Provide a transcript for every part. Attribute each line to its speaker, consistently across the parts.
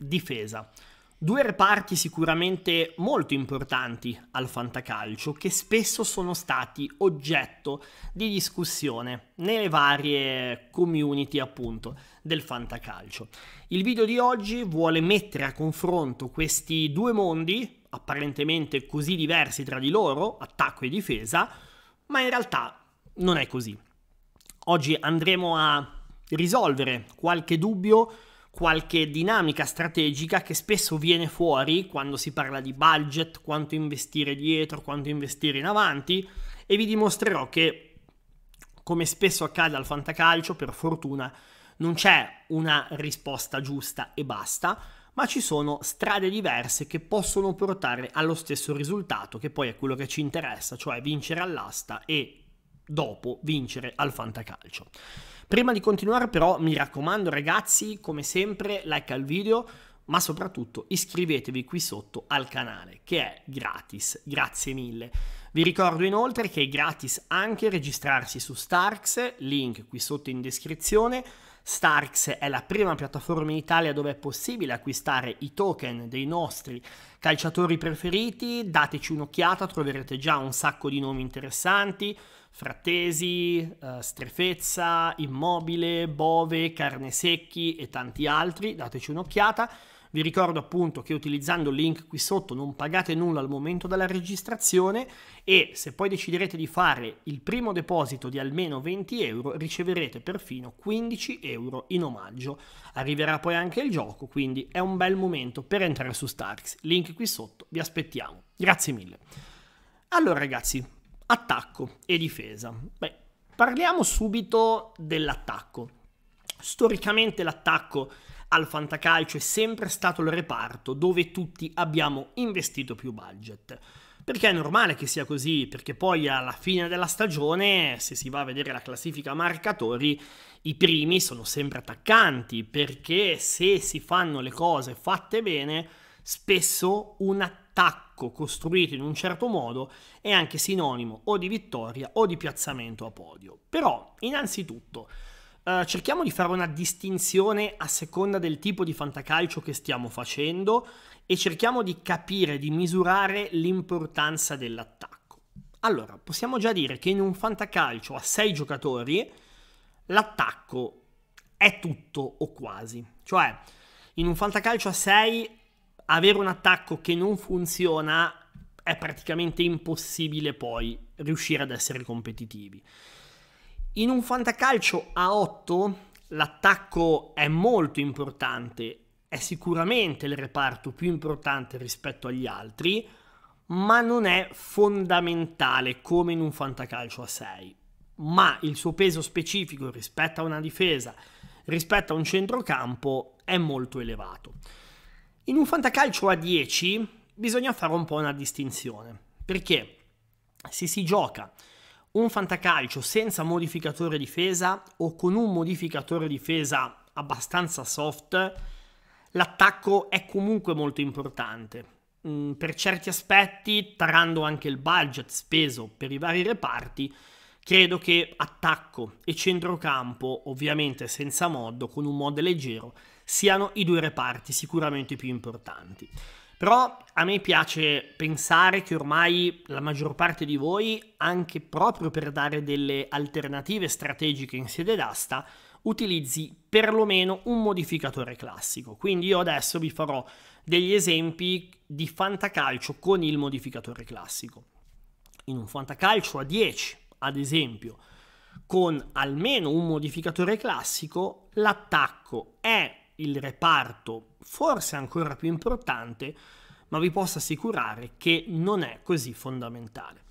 Speaker 1: difesa. Due reparti sicuramente molto importanti al fantacalcio che spesso sono stati oggetto di discussione nelle varie community appunto del fantacalcio. Il video di oggi vuole mettere a confronto questi due mondi apparentemente così diversi tra di loro, attacco e difesa, ma in realtà non è così. Oggi andremo a risolvere qualche dubbio qualche dinamica strategica che spesso viene fuori quando si parla di budget, quanto investire dietro, quanto investire in avanti e vi dimostrerò che come spesso accade al fantacalcio, per fortuna non c'è una risposta giusta e basta, ma ci sono strade diverse che possono portare allo stesso risultato, che poi è quello che ci interessa, cioè vincere all'asta e dopo vincere al fantacalcio. Prima di continuare però mi raccomando ragazzi, come sempre like al video, ma soprattutto iscrivetevi qui sotto al canale che è gratis, grazie mille. Vi ricordo inoltre che è gratis anche registrarsi su Starks, link qui sotto in descrizione. Starks è la prima piattaforma in Italia dove è possibile acquistare i token dei nostri calciatori preferiti, dateci un'occhiata, troverete già un sacco di nomi interessanti, frattesi, uh, strefezza, immobile, bove, carne secchi e tanti altri, dateci un'occhiata. Vi ricordo appunto che utilizzando il link qui sotto non pagate nulla al momento della registrazione e se poi deciderete di fare il primo deposito di almeno 20 euro riceverete perfino 15 euro in omaggio. Arriverà poi anche il gioco, quindi è un bel momento per entrare su Starks. Link qui sotto, vi aspettiamo. Grazie mille. Allora ragazzi, attacco e difesa. Beh, parliamo subito dell'attacco. Storicamente l'attacco al fantacalcio è sempre stato il reparto dove tutti abbiamo investito più budget. Perché è normale che sia così, perché poi alla fine della stagione, se si va a vedere la classifica marcatori, i primi sono sempre attaccanti, perché se si fanno le cose fatte bene, spesso un attacco attacco costruito in un certo modo è anche sinonimo o di vittoria o di piazzamento a podio. Però, innanzitutto, eh, cerchiamo di fare una distinzione a seconda del tipo di fantacalcio che stiamo facendo e cerchiamo di capire, di misurare l'importanza dell'attacco. Allora, possiamo già dire che in un fantacalcio a 6 giocatori l'attacco è tutto o quasi. Cioè, in un fantacalcio a 6 avere un attacco che non funziona è praticamente impossibile poi riuscire ad essere competitivi. In un fantacalcio a 8 l'attacco è molto importante, è sicuramente il reparto più importante rispetto agli altri, ma non è fondamentale come in un fantacalcio a 6. Ma il suo peso specifico rispetto a una difesa, rispetto a un centrocampo, è molto elevato. In un fantacalcio a 10 bisogna fare un po' una distinzione, perché se si gioca un fantacalcio senza modificatore difesa o con un modificatore difesa abbastanza soft, l'attacco è comunque molto importante. Mm, per certi aspetti, tarando anche il budget speso per i vari reparti, credo che attacco e centrocampo, ovviamente senza mod, con un mod leggero, siano i due reparti sicuramente più importanti. Però a me piace pensare che ormai la maggior parte di voi, anche proprio per dare delle alternative strategiche in sede d'asta, utilizzi perlomeno un modificatore classico. Quindi io adesso vi farò degli esempi di fantacalcio con il modificatore classico. In un fantacalcio a 10, ad esempio, con almeno un modificatore classico, l'attacco è il reparto forse ancora più importante, ma vi posso assicurare che non è così fondamentale.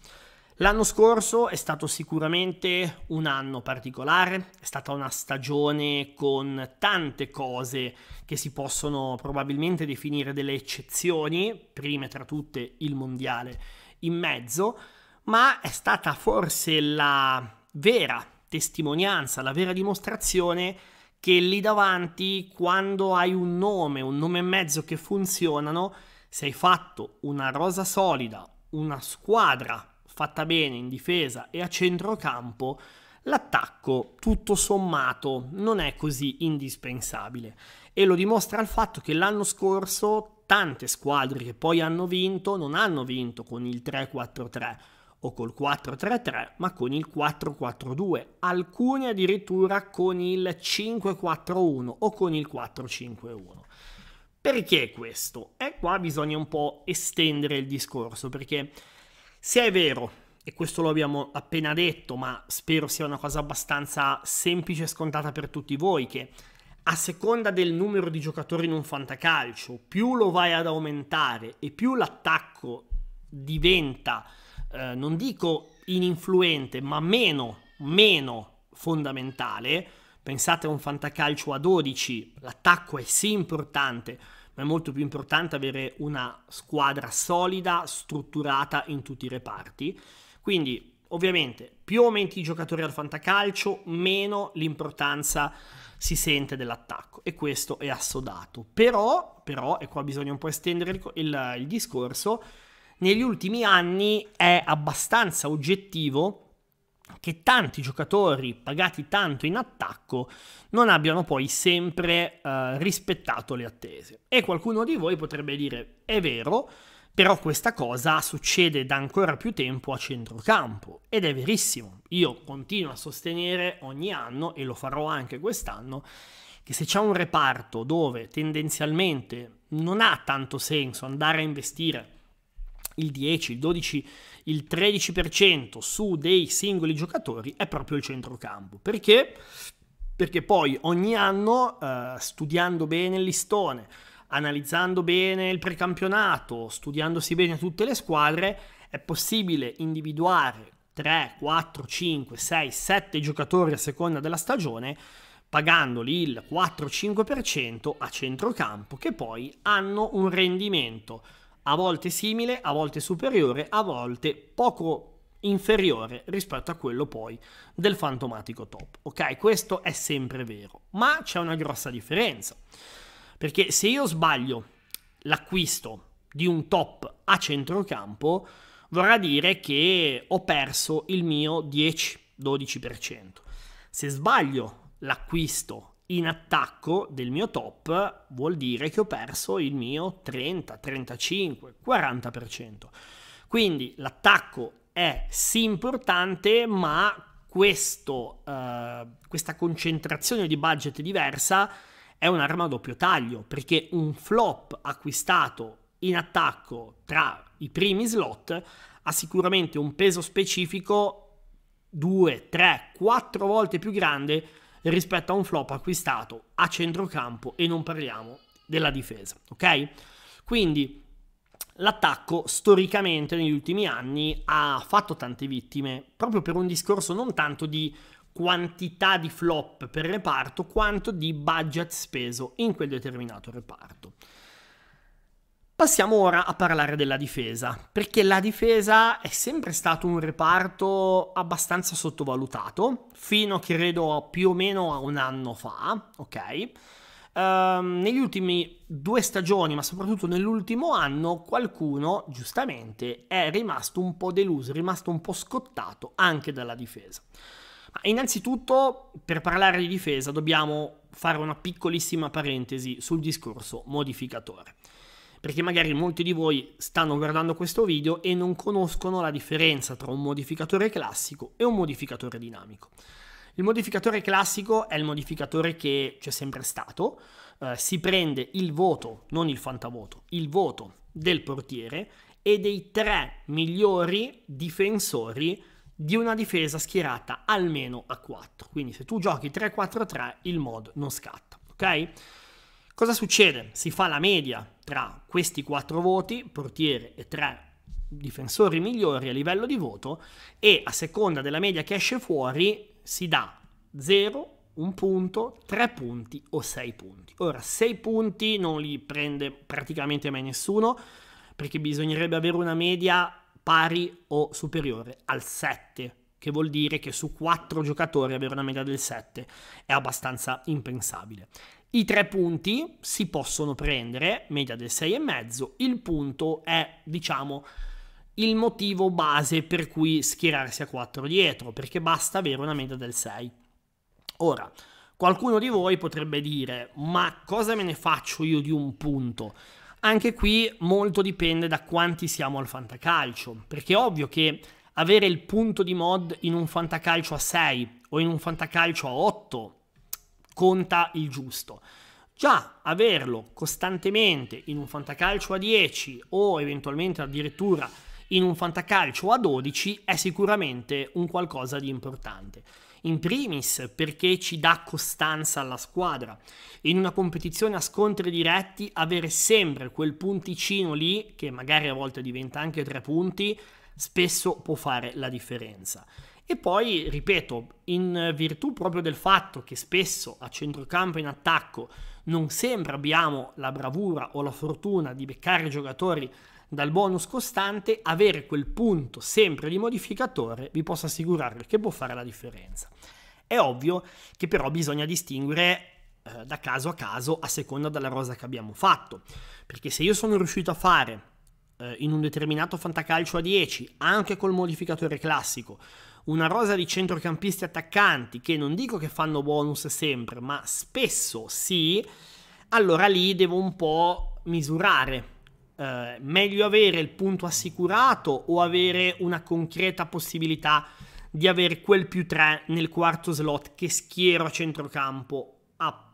Speaker 1: L'anno scorso è stato sicuramente un anno particolare, è stata una stagione con tante cose che si possono probabilmente definire delle eccezioni, prime tra tutte il mondiale in mezzo, ma è stata forse la vera testimonianza, la vera dimostrazione che lì davanti, quando hai un nome, un nome e mezzo che funzionano, se hai fatto una rosa solida, una squadra fatta bene in difesa e a centrocampo, l'attacco tutto sommato non è così indispensabile. E lo dimostra il fatto che l'anno scorso tante squadre che poi hanno vinto non hanno vinto con il 3-4-3 o col 4-3-3 ma con il 4-4-2, alcuni addirittura con il 5-4-1 o con il 4-5-1. Perché questo? E qua bisogna un po' estendere il discorso perché se è vero e questo lo abbiamo appena detto, ma spero sia una cosa abbastanza semplice e scontata per tutti voi, che a seconda del numero di giocatori in un fantacalcio, più lo vai ad aumentare e più l'attacco diventa eh, non dico ininfluente, ma meno, meno fondamentale. Pensate a un fantacalcio a 12, l'attacco è sì importante, ma è molto più importante avere una squadra solida, strutturata in tutti i reparti. Quindi, ovviamente, più aumenti i giocatori al fantacalcio, meno l'importanza si sente dell'attacco e questo è assodato. Però, però e qua bisogna un po' estendere il, il, il discorso, negli ultimi anni è abbastanza oggettivo che tanti giocatori pagati tanto in attacco non abbiano poi sempre eh, rispettato le attese. E qualcuno di voi potrebbe dire è vero, però questa cosa succede da ancora più tempo a centrocampo ed è verissimo. Io continuo a sostenere ogni anno e lo farò anche quest'anno che se c'è un reparto dove tendenzialmente non ha tanto senso andare a investire il 10, il 12, il 13% su dei singoli giocatori è proprio il centrocampo. Perché? Perché poi ogni anno, eh, studiando bene il listone, analizzando bene il precampionato, studiandosi bene tutte le squadre, è possibile individuare 3, 4, 5, 6, 7 giocatori a seconda della stagione, pagandoli il 4-5% a centrocampo, che poi hanno un rendimento a volte simile, a volte superiore, a volte poco inferiore rispetto a quello poi del fantomatico top. Ok, questo è sempre vero, ma c'è una grossa differenza. Perché se io sbaglio l'acquisto di un top a centrocampo, vorrà dire che ho perso il mio 10-12%. Se sbaglio l'acquisto in attacco del mio top vuol dire che ho perso il mio 30, 35, 40%. Quindi l'attacco è sì importante, ma questo, eh, questa concentrazione di budget diversa è un'arma a doppio taglio, perché un flop acquistato in attacco tra i primi slot ha sicuramente un peso specifico 2, 3, 4 volte più grande rispetto a un flop acquistato a centrocampo e non parliamo della difesa, ok? Quindi l'attacco storicamente negli ultimi anni ha fatto tante vittime proprio per un discorso non tanto di quantità di flop per reparto quanto di budget speso in quel determinato reparto. Passiamo ora a parlare della difesa, perché la difesa è sempre stato un reparto abbastanza sottovalutato, fino credo più o meno a un anno fa, ok? Um, negli ultimi due stagioni, ma soprattutto nell'ultimo anno, qualcuno giustamente è rimasto un po' deluso, è rimasto un po' scottato anche dalla difesa. Ma innanzitutto, per parlare di difesa, dobbiamo fare una piccolissima parentesi sul discorso modificatore perché magari molti di voi stanno guardando questo video e non conoscono la differenza tra un modificatore classico e un modificatore dinamico. Il modificatore classico è il modificatore che c'è sempre stato, eh, si prende il voto, non il fantavoto, il voto del portiere e dei tre migliori difensori di una difesa schierata almeno a 4. Quindi se tu giochi 3-4-3 il mod non scatta, ok? Cosa succede? Si fa la media tra questi quattro voti, portiere e tre difensori migliori a livello di voto e a seconda della media che esce fuori si dà 0, un punto, 3 punti o 6 punti. Ora 6 punti non li prende praticamente mai nessuno perché bisognerebbe avere una media pari o superiore al 7, che vuol dire che su 4 giocatori avere una media del 7 è abbastanza impensabile. I tre punti si possono prendere, media del 6,5, il punto è, diciamo, il motivo base per cui schierarsi a 4 dietro, perché basta avere una media del 6. Ora, qualcuno di voi potrebbe dire, ma cosa me ne faccio io di un punto? Anche qui molto dipende da quanti siamo al fantacalcio, perché è ovvio che avere il punto di mod in un fantacalcio a 6 o in un fantacalcio a 8 conta il giusto. Già averlo costantemente in un fantacalcio a 10 o eventualmente addirittura in un fantacalcio a 12 è sicuramente un qualcosa di importante. In primis perché ci dà costanza alla squadra. In una competizione a scontri diretti avere sempre quel punticino lì, che magari a volte diventa anche tre punti, spesso può fare la differenza. E poi, ripeto, in virtù proprio del fatto che spesso a centrocampo e in attacco non sempre abbiamo la bravura o la fortuna di beccare i giocatori dal bonus costante, avere quel punto sempre di modificatore vi posso assicurare che può fare la differenza. È ovvio che però bisogna distinguere eh, da caso a caso a seconda della rosa che abbiamo fatto, perché se io sono riuscito a fare eh, in un determinato fantacalcio a 10 anche col modificatore classico una rosa di centrocampisti attaccanti che non dico che fanno bonus sempre, ma spesso sì, allora lì devo un po' misurare. Eh, meglio avere il punto assicurato o avere una concreta possibilità di avere quel più 3 nel quarto slot che schiero a centrocampo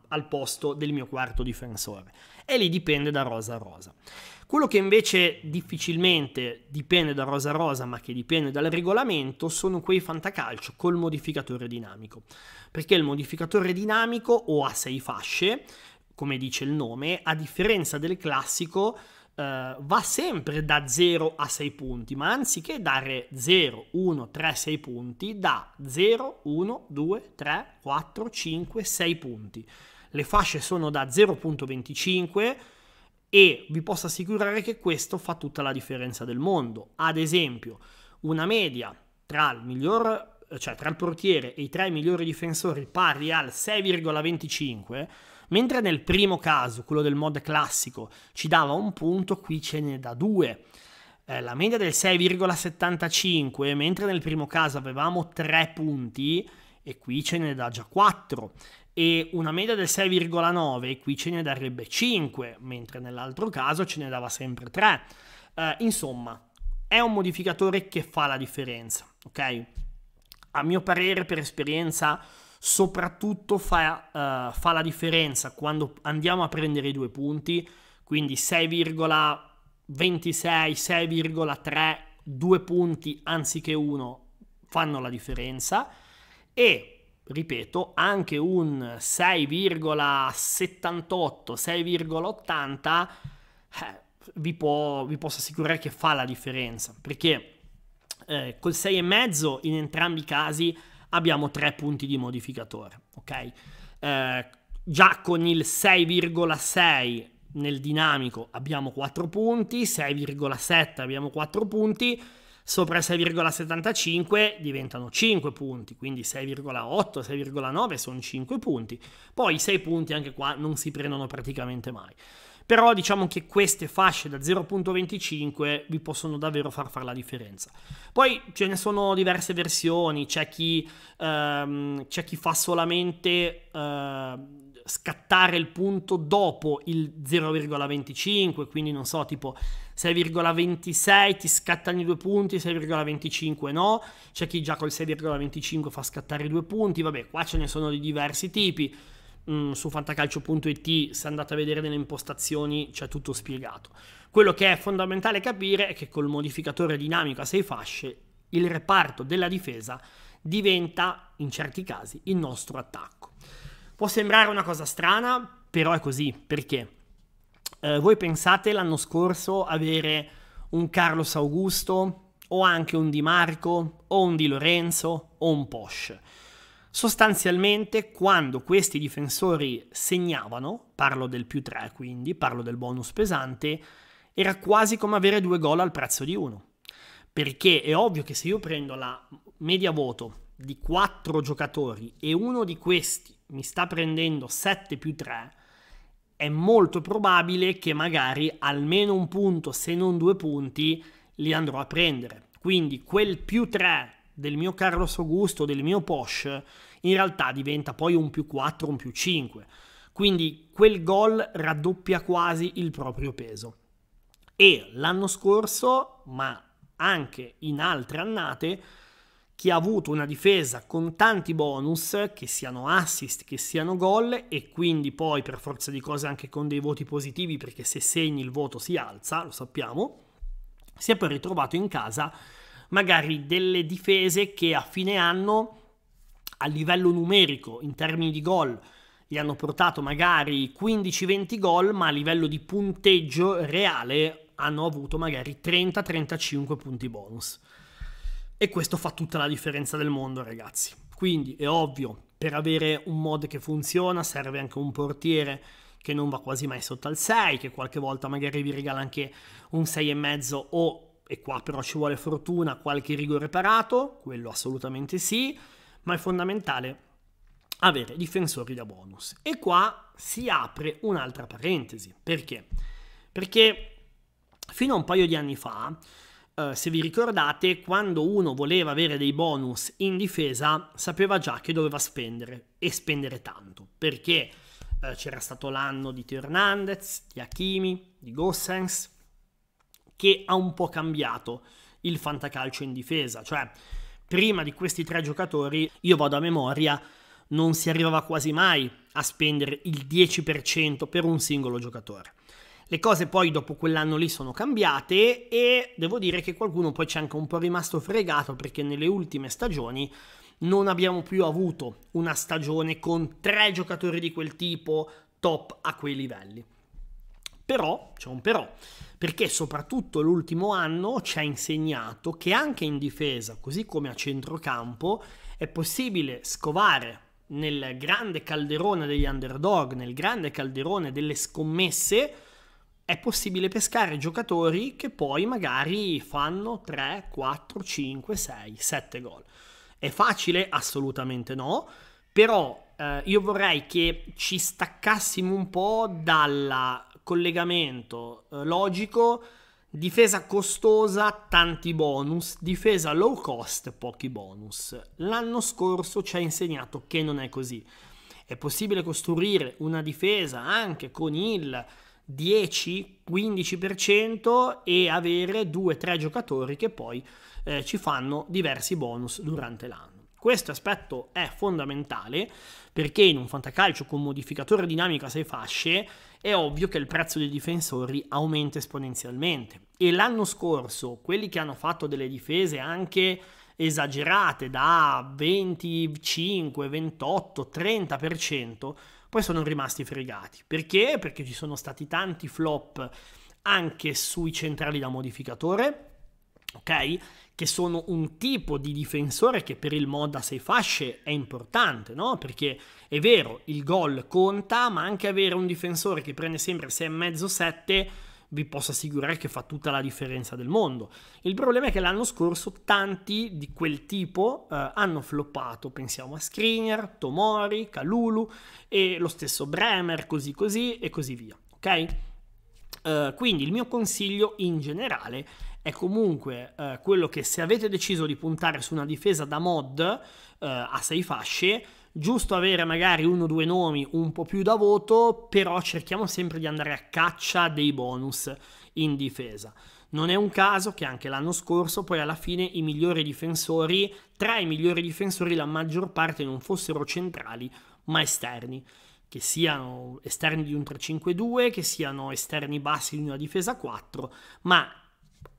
Speaker 1: al posto del mio quarto difensore. E lì dipende da rosa a rosa. Quello che invece difficilmente dipende da rosa a rosa, ma che dipende dal regolamento, sono quei fantacalcio col modificatore dinamico. Perché il modificatore dinamico o a sei fasce, come dice il nome, a differenza del classico, Uh, va sempre da 0 a 6 punti, ma anziché dare 0, 1, 3, 6 punti, da 0, 1, 2, 3, 4, 5, 6 punti le fasce sono da 0.25 e vi posso assicurare che questo fa tutta la differenza del mondo. Ad esempio, una media tra il, miglior, cioè tra il portiere e i tre migliori difensori pari al 6,25, mentre nel primo caso, quello del mod classico, ci dava un punto, qui ce ne dà due. Eh, la media del 6,75, mentre nel primo caso avevamo tre punti, e qui ce ne dà già quattro e una media del 6,9, qui ce ne darebbe 5, mentre nell'altro caso ce ne dava sempre 3. Eh, insomma, è un modificatore che fa la differenza, ok? A mio parere, per esperienza, soprattutto fa, uh, fa la differenza quando andiamo a prendere i due punti, quindi 6,26, 6,3, due punti anziché uno fanno la differenza e ripeto, anche un 6,78, 6,80 eh, vi, vi, posso assicurare che fa la differenza, perché eh, col 6,5 in entrambi i casi abbiamo 3 punti di modificatore, ok? Eh, già con il 6,6 nel dinamico abbiamo 4 punti, 6,7 abbiamo 4 punti, sopra 6,75 diventano 5 punti, quindi 6,8, 6,9 sono 5 punti. Poi i 6 punti anche qua non si prendono praticamente mai. Però diciamo che queste fasce da 0.25 vi possono davvero far fare la differenza. Poi ce ne sono diverse versioni, c'è chi, ehm, chi fa solamente... Ehm, scattare il punto dopo il 0,25, quindi non so, tipo 6,26 ti scattano i due punti, 6,25 no, c'è chi già col 6,25 fa scattare i due punti, vabbè qua ce ne sono di diversi tipi, mm, su fantacalcio.it se andate a vedere nelle impostazioni c'è tutto spiegato. Quello che è fondamentale capire è che col modificatore dinamico a 6 fasce il reparto della difesa diventa in certi casi il nostro attacco. Può sembrare una cosa strana, però è così. Perché? Eh, voi pensate l'anno scorso avere un Carlos Augusto o anche un Di Marco o un Di Lorenzo o un Posh. Sostanzialmente quando questi difensori segnavano, parlo del più 3 quindi, parlo del bonus pesante, era quasi come avere due gol al prezzo di uno. Perché è ovvio che se io prendo la media voto di 4 giocatori e uno di questi mi sta prendendo 7 più 3, è molto probabile che magari almeno un punto, se non due punti, li andrò a prendere. Quindi quel più 3 del mio Carlos Augusto, del mio Porsche, in realtà diventa poi un più 4, un più 5. Quindi quel gol raddoppia quasi il proprio peso. E l'anno scorso, ma anche in altre annate, chi ha avuto una difesa con tanti bonus, che siano assist, che siano gol, e quindi poi per forza di cose anche con dei voti positivi, perché se segni il voto si alza, lo sappiamo, si è poi ritrovato in casa magari delle difese che a fine anno, a livello numerico, in termini di gol, gli hanno portato magari 15-20 gol, ma a livello di punteggio reale hanno avuto magari 30-35 punti bonus. E questo fa tutta la differenza del mondo, ragazzi. Quindi è ovvio, per avere un mod che funziona serve anche un portiere che non va quasi mai sotto al 6, che qualche volta magari vi regala anche un 6,5 o, e qua però ci vuole fortuna, qualche rigore parato, quello assolutamente sì, ma è fondamentale avere difensori da bonus. E qua si apre un'altra parentesi. Perché? Perché fino a un paio di anni fa eh, se vi ricordate, quando uno voleva avere dei bonus in difesa, sapeva già che doveva spendere e spendere tanto, perché uh, c'era stato l'anno di Teo Hernandez, di Hakimi, di Gossens, che ha un po' cambiato il fantacalcio in difesa, cioè prima di questi tre giocatori, io vado a memoria, non si arrivava quasi mai a spendere il 10% per un singolo giocatore. Le cose poi dopo quell'anno lì sono cambiate e devo dire che qualcuno poi c'è anche un po' rimasto fregato perché nelle ultime stagioni non abbiamo più avuto una stagione con tre giocatori di quel tipo top a quei livelli. Però, c'è un però, perché soprattutto l'ultimo anno ci ha insegnato che anche in difesa, così come a centrocampo, è possibile scovare nel grande calderone degli underdog, nel grande calderone delle scommesse, è possibile pescare giocatori che poi magari fanno 3, 4, 5, 6, 7 gol. È facile? Assolutamente no, però eh, io vorrei che ci staccassimo un po' dal collegamento eh, logico difesa costosa, tanti bonus, difesa low cost, pochi bonus. L'anno scorso ci ha insegnato che non è così. È possibile costruire una difesa anche con il 10-15% e avere 2-3 giocatori che poi eh, ci fanno diversi bonus durante l'anno. Questo aspetto è fondamentale perché in un fantacalcio con modificatore dinamico a 6 fasce è ovvio che il prezzo dei difensori aumenta esponenzialmente. E l'anno scorso quelli che hanno fatto delle difese anche esagerate da 25, 28, 30%, poi sono rimasti fregati. Perché? Perché ci sono stati tanti flop anche sui centrali da modificatore, ok? Che sono un tipo di difensore che per il mod a 6 fasce è importante, no? Perché è vero, il gol conta, ma anche avere un difensore che prende sempre 6,5-7 vi posso assicurare che fa tutta la differenza del mondo. Il problema è che l'anno scorso tanti di quel tipo eh, hanno floppato, pensiamo a Screener, Tomori, Kalulu e lo stesso Bremer, così così e così via, ok? Eh, quindi il mio consiglio in generale è comunque eh, quello che se avete deciso di puntare su una difesa da mod eh, a 6 fasce, giusto avere magari uno o due nomi un po' più da voto, però cerchiamo sempre di andare a caccia dei bonus in difesa. Non è un caso che anche l'anno scorso poi alla fine i migliori difensori, tra i migliori difensori la maggior parte non fossero centrali ma esterni, che siano esterni di un 3-5-2, che siano esterni bassi di una difesa 4, ma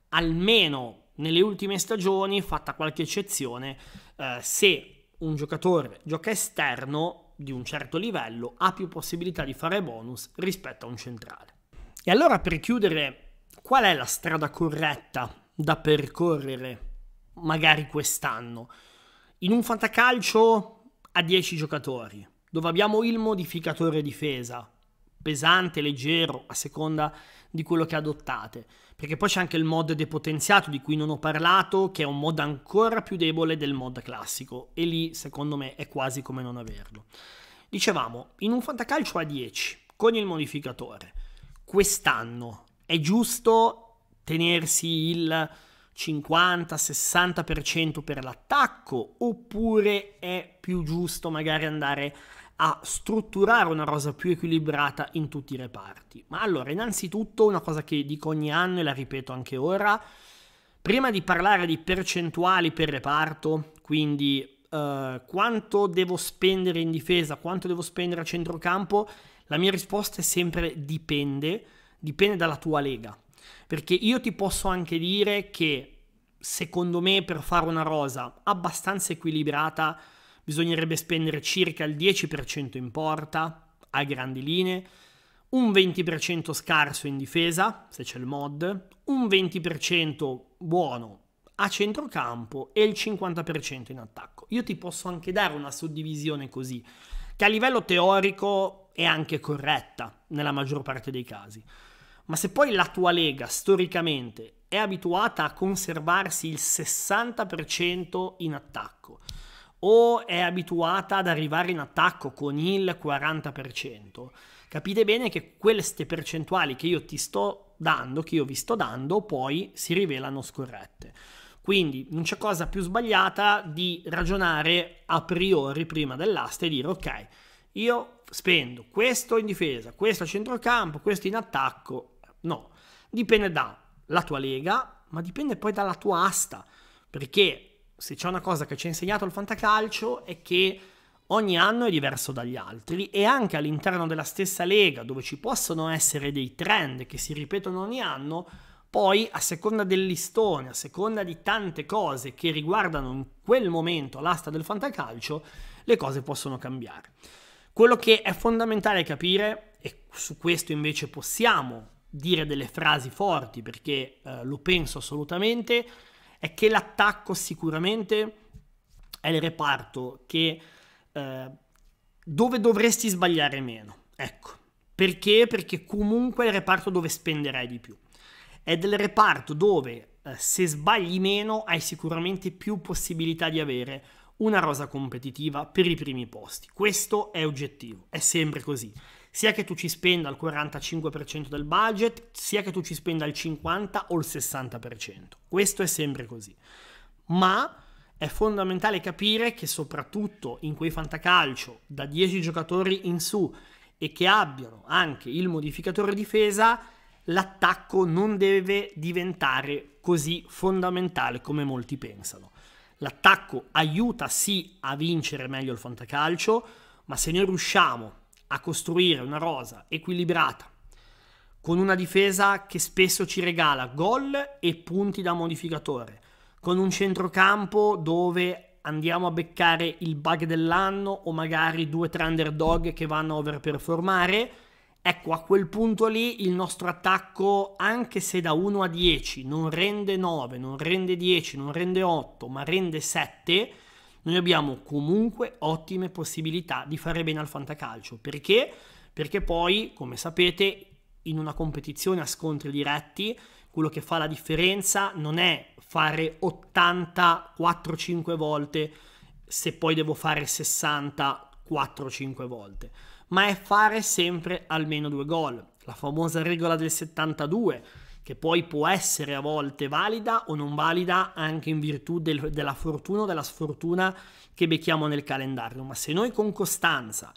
Speaker 1: almeno nelle ultime stagioni, fatta qualche eccezione, eh, se un giocatore gioca esterno di un certo livello ha più possibilità di fare bonus rispetto a un centrale. E allora per chiudere, qual è la strada corretta da percorrere magari quest'anno? In un fantacalcio a 10 giocatori, dove abbiamo il modificatore difesa, pesante, leggero, a seconda di quello che adottate. Perché poi c'è anche il mod depotenziato di cui non ho parlato, che è un mod ancora più debole del mod classico e lì secondo me è quasi come non averlo. Dicevamo, in un fantacalcio a 10 con il modificatore, quest'anno è giusto tenersi il 50-60% per l'attacco oppure è più giusto magari andare a strutturare una rosa più equilibrata in tutti i reparti. Ma allora, innanzitutto, una cosa che dico ogni anno e la ripeto anche ora, prima di parlare di percentuali per reparto, quindi eh, quanto devo spendere in difesa, quanto devo spendere a centrocampo, la mia risposta è sempre dipende, dipende dalla tua lega. Perché io ti posso anche dire che secondo me per fare una rosa abbastanza equilibrata bisognerebbe spendere circa il 10% in porta, a grandi linee, un 20% scarso in difesa, se c'è il mod, un 20% buono a centrocampo e il 50% in attacco. Io ti posso anche dare una suddivisione così, che a livello teorico è anche corretta nella maggior parte dei casi. Ma se poi la tua lega storicamente è abituata a conservarsi il 60% in attacco, o è abituata ad arrivare in attacco con il 40%, capite bene che queste percentuali che io ti sto dando, che io vi sto dando, poi si rivelano scorrette. Quindi non c'è cosa più sbagliata di ragionare a priori prima dell'asta e dire ok, io spendo questo in difesa, questo a centrocampo, questo in attacco. No, dipende dalla tua lega, ma dipende poi dalla tua asta, perché se c'è una cosa che ci ha insegnato il fantacalcio è che ogni anno è diverso dagli altri e anche all'interno della stessa lega dove ci possono essere dei trend che si ripetono ogni anno, poi a seconda del listone, a seconda di tante cose che riguardano in quel momento l'asta del fantacalcio, le cose possono cambiare. Quello che è fondamentale capire, e su questo invece possiamo dire delle frasi forti perché eh, lo penso assolutamente, è che l'attacco sicuramente è il reparto che, eh, dove dovresti sbagliare meno. Ecco, perché? Perché comunque è il reparto dove spenderai di più. È del reparto dove eh, se sbagli meno hai sicuramente più possibilità di avere una rosa competitiva per i primi posti. Questo è oggettivo, è sempre così sia che tu ci spenda il 45% del budget, sia che tu ci spenda il 50 o il 60%. Questo è sempre così. Ma è fondamentale capire che soprattutto in quei fantacalcio da 10 giocatori in su e che abbiano anche il modificatore difesa, l'attacco non deve diventare così fondamentale come molti pensano. L'attacco aiuta sì a vincere meglio il fantacalcio, ma se noi riusciamo a costruire una rosa equilibrata con una difesa che spesso ci regala gol e punti da modificatore, con un centrocampo dove andiamo a beccare il bug dell'anno o magari due tre underdog che vanno a overperformare, ecco a quel punto lì il nostro attacco anche se da 1 a 10 non rende 9, non rende 10, non rende 8, ma rende 7, noi abbiamo comunque ottime possibilità di fare bene al fantacalcio. Perché? Perché poi, come sapete, in una competizione a scontri diretti, quello che fa la differenza non è fare 80 4-5 volte se poi devo fare 60 4-5 volte, ma è fare sempre almeno due gol, la famosa regola del 72 che poi può essere a volte valida o non valida anche in virtù del, della fortuna o della sfortuna che becchiamo nel calendario, ma se noi con costanza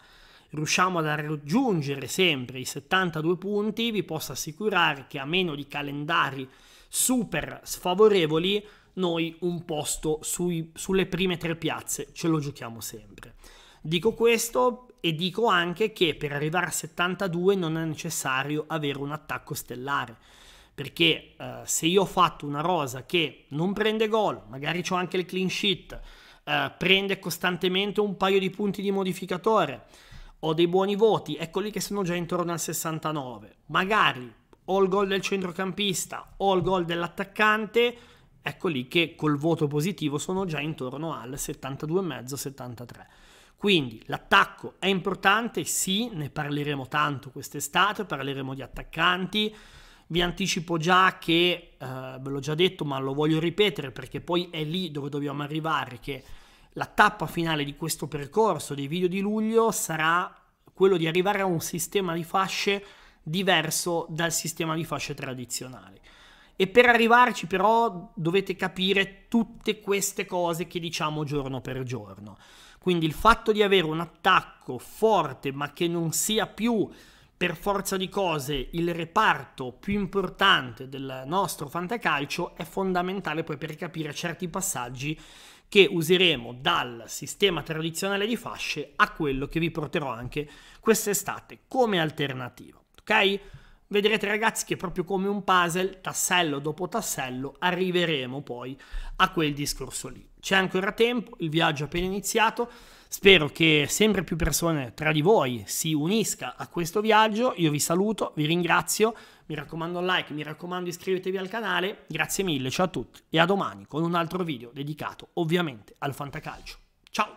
Speaker 1: riusciamo a raggiungere sempre i 72 punti, vi posso assicurare che a meno di calendari super sfavorevoli, noi un posto sui, sulle prime tre piazze ce lo giochiamo sempre. Dico questo e dico anche che per arrivare a 72 non è necessario avere un attacco stellare perché eh, se io ho fatto una rosa che non prende gol, magari ho anche il clean sheet, eh, prende costantemente un paio di punti di modificatore, ho dei buoni voti, eccoli che sono già intorno al 69, magari ho il gol del centrocampista, ho il gol dell'attaccante, eccoli che col voto positivo sono già intorno al 72,5-73. Quindi l'attacco è importante, sì, ne parleremo tanto quest'estate, parleremo di attaccanti, vi anticipo già che, eh, ve l'ho già detto, ma lo voglio ripetere perché poi è lì dove dobbiamo arrivare, che la tappa finale di questo percorso dei video di luglio sarà quello di arrivare a un sistema di fasce diverso dal sistema di fasce tradizionale. E per arrivarci però dovete capire tutte queste cose che diciamo giorno per giorno. Quindi il fatto di avere un attacco forte ma che non sia più per forza di cose il reparto più importante del nostro fantacalcio è fondamentale poi per capire certi passaggi che useremo dal sistema tradizionale di fasce a quello che vi porterò anche quest'estate come alternativa. Ok? Vedrete ragazzi che proprio come un puzzle, tassello dopo tassello, arriveremo poi a quel discorso lì. C'è ancora tempo, il viaggio è appena iniziato. Spero che sempre più persone tra di voi si unisca a questo viaggio. Io vi saluto, vi ringrazio. Mi raccomando un like, mi raccomando iscrivetevi al canale. Grazie mille, ciao a tutti e a domani con un altro video dedicato ovviamente al fantacalcio. Ciao!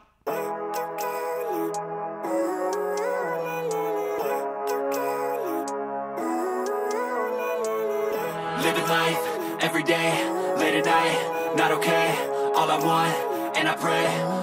Speaker 1: Living life every day, late at night, not okay. All I want, and I pray.